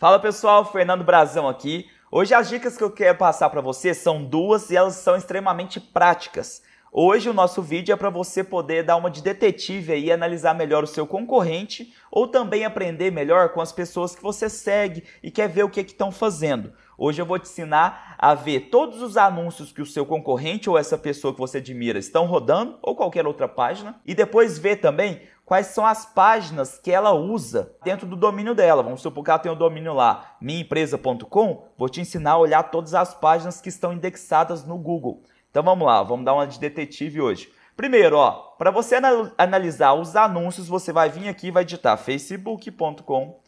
Fala pessoal, Fernando Brazão aqui. Hoje as dicas que eu quero passar para vocês são duas e elas são extremamente práticas. Hoje o nosso vídeo é para você poder dar uma de detetive e analisar melhor o seu concorrente ou também aprender melhor com as pessoas que você segue e quer ver o que é estão fazendo. Hoje eu vou te ensinar a ver todos os anúncios que o seu concorrente ou essa pessoa que você admira estão rodando ou qualquer outra página e depois ver também quais são as páginas que ela usa dentro do domínio dela. Vamos supor que ela tem o um domínio lá, minhaempresa.com, vou te ensinar a olhar todas as páginas que estão indexadas no Google. Então vamos lá, vamos dar uma de detetive hoje. Primeiro, ó, para você analisar os anúncios, você vai vir aqui e vai digitar facebook.com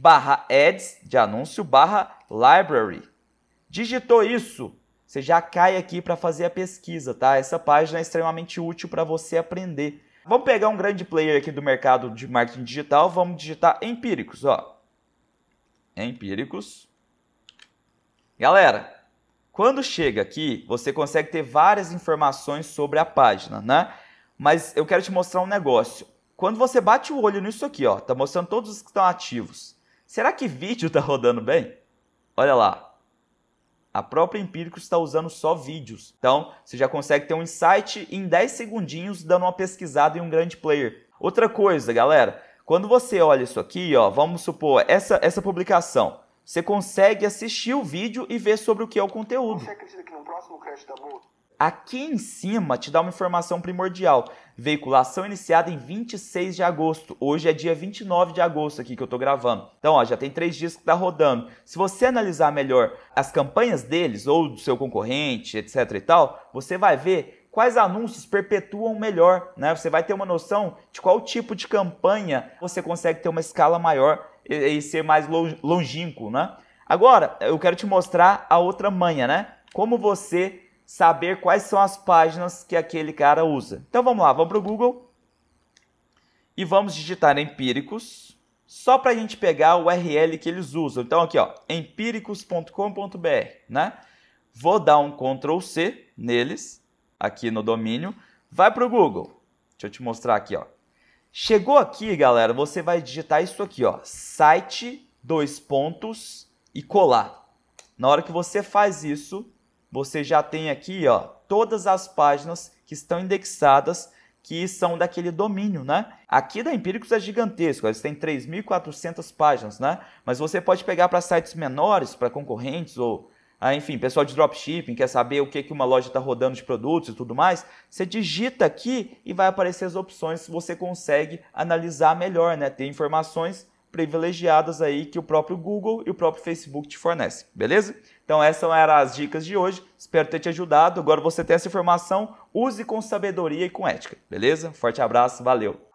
barra ads de anúncio barra library. Digitou isso, você já cai aqui para fazer a pesquisa, tá? Essa página é extremamente útil para você aprender. Vamos pegar um grande player aqui do mercado de marketing digital, vamos digitar empíricos, ó. Empíricos. Galera, quando chega aqui, você consegue ter várias informações sobre a página, né? Mas eu quero te mostrar um negócio. Quando você bate o olho nisso aqui, ó, tá mostrando todos os que estão ativos. Será que vídeo tá rodando bem? Olha lá, a própria Empírico está usando só vídeos. Então, você já consegue ter um insight em 10 segundinhos dando uma pesquisada em um grande player. Outra coisa, galera, quando você olha isso aqui, ó, vamos supor essa, essa publicação. Você consegue assistir o vídeo e ver sobre o que é o conteúdo. Você acredita que no próximo Crash da Lua... Aqui em cima te dá uma informação primordial. Veiculação iniciada em 26 de agosto. Hoje é dia 29 de agosto aqui que eu tô gravando. Então, ó, já tem três dias que tá rodando. Se você analisar melhor as campanhas deles ou do seu concorrente, etc e tal, você vai ver quais anúncios perpetuam melhor, né? Você vai ter uma noção de qual tipo de campanha você consegue ter uma escala maior e, ser mais longínquo, né? Agora, eu quero te mostrar a outra manha, né? Como você saber quais são as páginas que aquele cara usa. Então vamos lá, vamos para o Google e vamos digitar empíricos só para a gente pegar o URL que eles usam. Então aqui, ó, empíricos.com.br, né? Vou dar um Ctrl C neles aqui no domínio, vai para o Google. Deixa eu te mostrar aqui, ó. Chegou aqui, galera, você vai digitar isso aqui, ó, site, dois pontos e colar. Na hora que você faz isso, você já tem aqui, ó, todas as páginas que estão indexadas que são daquele domínio, né? Aqui da Empíricos é gigantesco, eles têm 3.400 páginas, né? Mas você pode pegar para sites menores, para concorrentes ou ah, enfim, pessoal de dropshipping, quer saber o que, que uma loja está rodando de produtos e tudo mais, você digita aqui e vai aparecer as opções que você consegue analisar melhor, né? Ter informações privilegiadas aí que o próprio Google e o próprio Facebook te fornecem, beleza? Então essas eram as dicas de hoje, espero ter te ajudado. Agora você tem essa informação, use com sabedoria e com ética, beleza? Forte abraço, valeu!